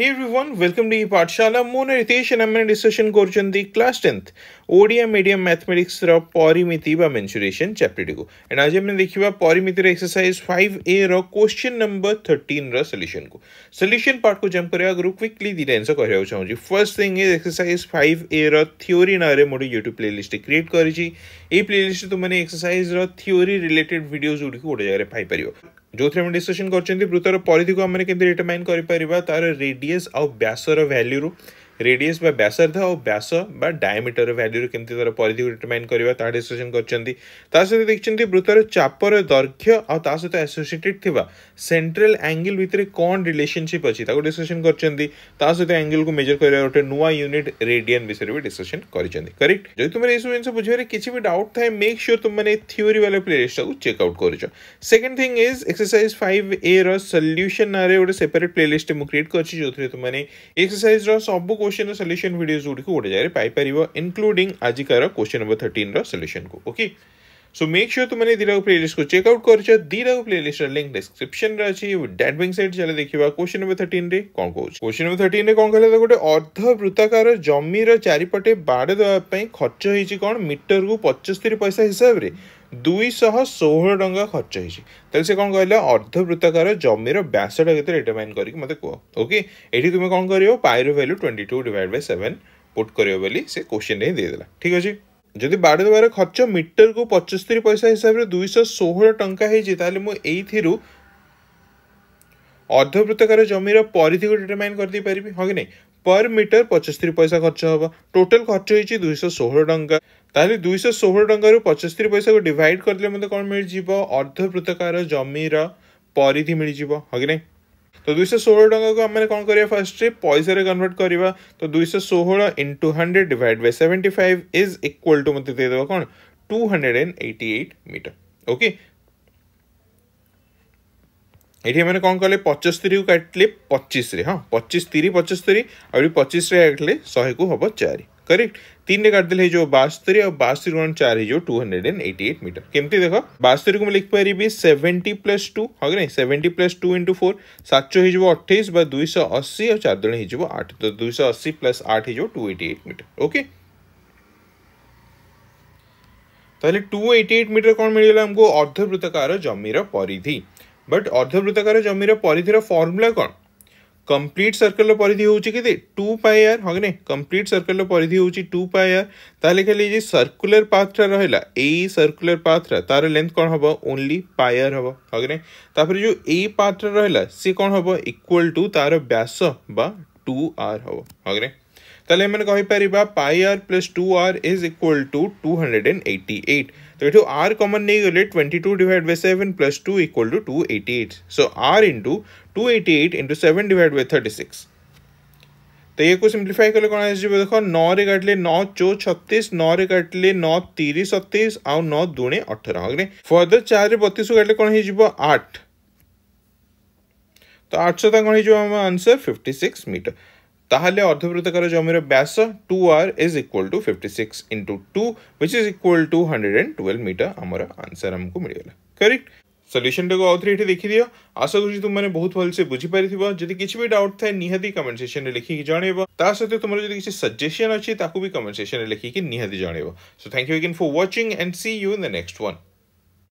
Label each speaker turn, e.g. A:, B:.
A: Hey everyone, welcome to Patshala. Mona Ritesh and I'm in a discussion course in the class 10th Odia medium mathematics परिमिति mensuration chapter को and आज हमने देखा परिमिति exercise five A question number thirteen रल्यूशन को solution part को jump कर आगे क्विकली दी आंसर करा चाहिए first thing is exercise five A रिओरी ना मोटे यूट्यूब प्लेलीस्ट क्रिएट कर प्लेलीस्ट तुमने एक्सरसाइज रिओरी रिलेटेड भिडियोज गुड़ी गोटे जगह पाइपर ଯେଉଁଥିରେ ଆମେ ଡିସ୍କସନ୍ କରିଛନ୍ତି ବୃତ୍ତର ପରିଧିକୁ ଆମେ କେମିତି ଡିଟରମାଇନ୍ କରିପାରିବା ତା'ର ରେଡିୟସ୍ ଆଉ ବ୍ୟାସର ଭ୍ୟାଲ୍ୟୁରୁ रेडियस बा और ब्यास बा डायमीटर वैल्यू केमती तरह परिधि डिटरमाइन करबा ता कर करचंदी ता सते चापर दर्घ्य आ ता सते एसोसिएटेड थिबा सेंट्रल एंगल भितरे कोन रिलेशनशिप अछि ताको डिस्कशन करचंदी को मेजर करबा ओटे नुवा यूनिट रेडियन बिषय रे डिस्कशन करेक्ट जे तुमरे एसो इनसे बुझे रे डाउट थाए मेक श्योर तुम माने थ्योरी वाले प्लेलिस्ट को चेक आउट करजो second thing is exercise 5 A रो सॉल्यूशन नरे ओटे सेपरेट प्लेलिस्ट मु क्रिएट करछि जोथरे क्वेश्चन सल्यूशन भिडियो गुड़िक जगह पारे इनक्लूडिंग आज कार क्वेश्चन नंबर थर्टीन रल्यूशन को okay okay? So make sure तुमने दीराग प्लेलिस्ट को चेकआउट कर दीराग प्लेलिस्ट लिंक डिस्क्रिप्शन अच्छी अछि डैट बिंग सैड चले देखा क्वेश्चन नंबर 13 कौन कौन क्वेश्चन नंबर 13 रे कोन कहले गोटे अर्धवृत्ताकार जमी चारिपटे बाड़ देवा खर्च हो कौन मीटर को पचस्तरी पैसा हिसाब से दुईश षोह टा खर्च होती से कौन कहला अर्ध वृत्ताकार जमीर ବ୍ୟାସଟା के डिटरमाइन करके ମୋତେ कह ओके ये तुम्हें कौन कर पायर value twenty two divide by seven put କରିବ ବୋଲି ସେ କୋଶ୍ଚିନ୍ ହିଁ ଦେଇଦେଲା ଯଦି ବାର ବାର ଖର୍ଚ୍ଚ ମିଟରକୁ ପଞ୍ଚସ୍ତରୀ ପଇସା ହିସାବରେ ଦୁଇଶହ ଷୋହଳ ଟଙ୍କା ହେଇଛି ତାହେଲେ ମୁଁ ଏଇଥିରୁ ଅର୍ଦ୍ଧବୃତ୍ତାକାର ଜମିର ପରିଧିକୁ ଡିଟରମାଇନ୍ କରିଦେଇପାରିବି ହଁ କି ନାହିଁ ପର୍ ମିଟର ପଞ୍ଚସ୍ତରୀ ପଇସା ଖର୍ଚ୍ଚ ହେବ ଟୋଟାଲ୍ ଖର୍ଚ୍ଚ ହେଇଛି ଦୁଇଶହ ଷୋହଳ ଟଙ୍କା ତାହେଲେ ଦୁଇଶହ ଷୋହଳ ଟଙ୍କାରୁ ପଞ୍ଚସ୍ତରୀ ପଇସାକୁ ଡିଭାଇଡ଼ କରିଦେଲେ ମୋତେ କ'ଣ ମିଳିଯିବ ଅର୍ଦ୍ଧବୃତ୍ତାକାର ଜମିର ପରିଧି ମିଳିଯିବ ହଁ କି ନାହିଁ तो दुई षोह टाँग को आम कौन कर फर्स्ट पैसा कनवर्ट करवा तो दुई षोह into hundred divide by seventy five is equal to मत देदेव कौन two hundred and eighty eight meter okay ये मैंने कौन कले पचस्तरी को काटिले पचिश्रे हाँ पचिश तीरी पचस्तरी आठ पचिश काटिले शहे को हम चार करेक्ट तीन ने काट जो बास्तरी और बास्तरी गुण चार है जो two hundred and eighty eight meter केमती देख बास्तरी को मुझे लिख पारि सेवेन्टी प्लस टू हाँ ना seventy plus two into four सात हो बा दुईश अशी और चार जन हो आठ तो दुईश अशी प्लस आठ हो two eighty eight meter okay তাহলে টু এইটি এইট মিটার কোণ মিলিগলা आमको अर्धवृत्तकार जमीर परिधि बट अर्धवृत्तकार जमीर परिधि ফর্মুলা कौन কমপ্লিট সর্কলর পরিধি হচ্ছে কেতে টু পাই আর হকনে কমপ্লিট সর্কলর পরিধি হচ্ছে টু পাই আর তাহলে খালি যে সর্কুলার পাথটা রহলা এই সর্কুলার পাথটা তার লেন্থ কম হব ওনলি পাই আর হব হকনে তাপরে যে এই পাথটা রহলা সি কম হব ইকুয়াল টু তার ব্যাস বা টু আর হব হকনে Telemann Cauchy-Paribas pi r plus 2r is equal to 288. So if you r common negate 22 divided by 7 plus 2 equal to 288. So r into 288 into 7 divided by 36. तो ये को सिंप्लीफाई कर लो कौन जी देखो नौ रे काटले नौ चो छत्तीस नौ रे काटले नौ तीस सतीस आउ नौ दुणे अठर अग्रे फर्दर चार बतीस काटले कौन हो आठ तो आठशता कौन हो आम आंसर फिफ्टी सिक्स मीटर তাহলে অর্ধবৃত্তাকার জমির ব্যাস 2r = 56 * 2 which is equal to 112 meter আমরা आंसर हमको मिल গেল करेक्ट সলিউশন দেখো অথরিটি দেখি দিও আশা করি তোমরা অনেক ভালো করে বুঝি পারিস যদি কিছু বি डाउट থাকে নিহাদি কমেন্ট সেকশনে লিখে জানাইবা তার সাথে তোমাদের যদি কিছু সাজেশন আছে তা কো ਵੀ কমেন্ট সেকশনে লিখে কি নিহাদি জানাইবা সো থ্যাংক ইউ ইকিন for watching and see you in the next one